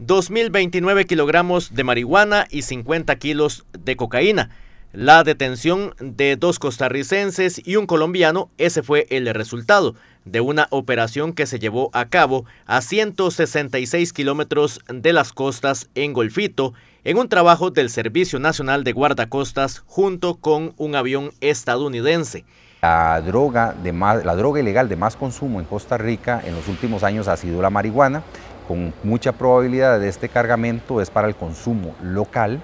2.029 kilogramos de marihuana y 50 kilos de cocaína. La detención de dos costarricenses y un colombiano, ese fue el resultado de una operación que se llevó a cabo a 166 kilómetros de las costas en Golfito, en un trabajo del Servicio Nacional de Guardacostas junto con un avión estadounidense. La droga, de la droga ilegal de más consumo en Costa Rica en los últimos años ha sido la marihuana con mucha probabilidad de este cargamento es para el consumo local.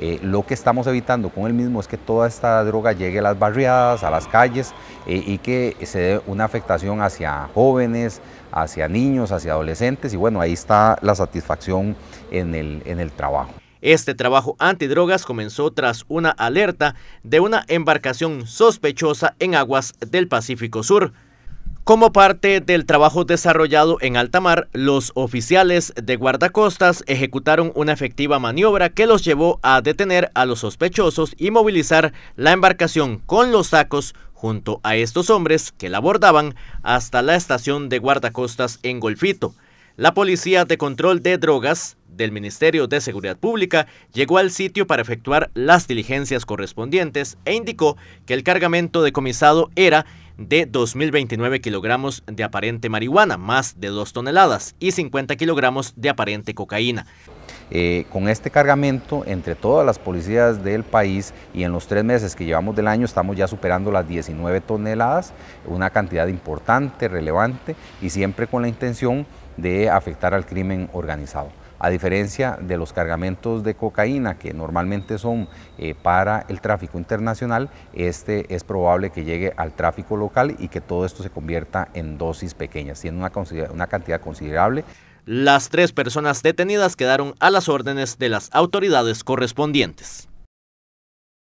Eh, lo que estamos evitando con el mismo es que toda esta droga llegue a las barriadas, a las calles eh, y que se dé una afectación hacia jóvenes, hacia niños, hacia adolescentes y bueno, ahí está la satisfacción en el, en el trabajo. Este trabajo antidrogas comenzó tras una alerta de una embarcación sospechosa en aguas del Pacífico Sur. Como parte del trabajo desarrollado en alta mar, los oficiales de guardacostas ejecutaron una efectiva maniobra que los llevó a detener a los sospechosos y movilizar la embarcación con los sacos junto a estos hombres que la abordaban hasta la estación de guardacostas en Golfito. La Policía de Control de Drogas del Ministerio de Seguridad Pública llegó al sitio para efectuar las diligencias correspondientes e indicó que el cargamento decomisado era de 2.029 kilogramos de aparente marihuana, más de 2 toneladas, y 50 kilogramos de aparente cocaína. Eh, con este cargamento, entre todas las policías del país y en los tres meses que llevamos del año, estamos ya superando las 19 toneladas, una cantidad importante, relevante y siempre con la intención de afectar al crimen organizado a diferencia de los cargamentos de cocaína que normalmente son eh, para el tráfico internacional, este es probable que llegue al tráfico local y que todo esto se convierta en dosis pequeñas, siendo una cantidad considerable. Las tres personas detenidas quedaron a las órdenes de las autoridades correspondientes.